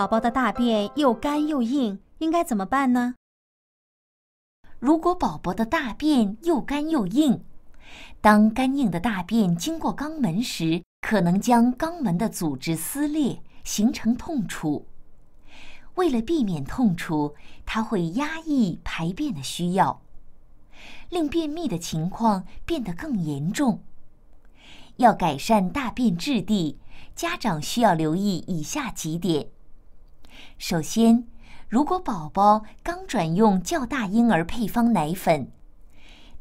宝宝的大便又干又硬，应该怎么办呢？如果宝宝的大便又干又硬，当干硬的大便经过肛门时，可能将肛门的组织撕裂，形成痛楚。为了避免痛楚，他会压抑排便的需要，令便秘的情况变得更严重。要改善大便质地，家长需要留意以下几点。首先，如果宝宝刚转用较大婴儿配方奶粉，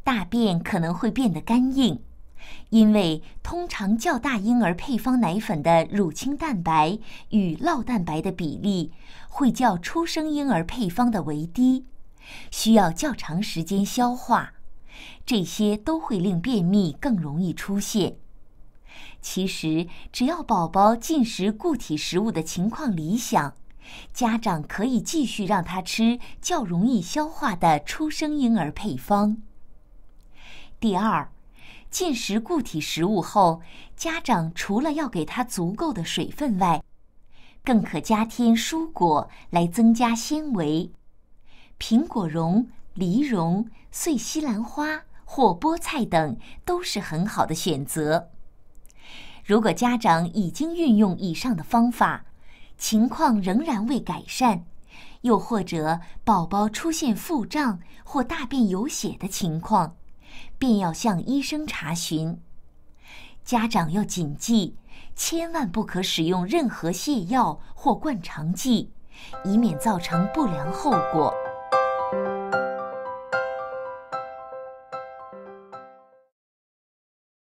大便可能会变得干硬，因为通常较大婴儿配方奶粉的乳清蛋白与酪蛋白的比例会较出生婴儿配方的为低，需要较长时间消化，这些都会令便秘更容易出现。其实，只要宝宝进食固体食物的情况理想。家长可以继续让他吃较容易消化的出生婴儿配方。第二，进食固体食物后，家长除了要给他足够的水分外，更可加添蔬果来增加纤维。苹果茸、梨茸、碎西兰花或菠菜等都是很好的选择。如果家长已经运用以上的方法，情况仍然未改善，又或者宝宝出现腹胀或大便有血的情况，便要向医生查询。家长要谨记，千万不可使用任何泻药或灌肠剂，以免造成不良后果。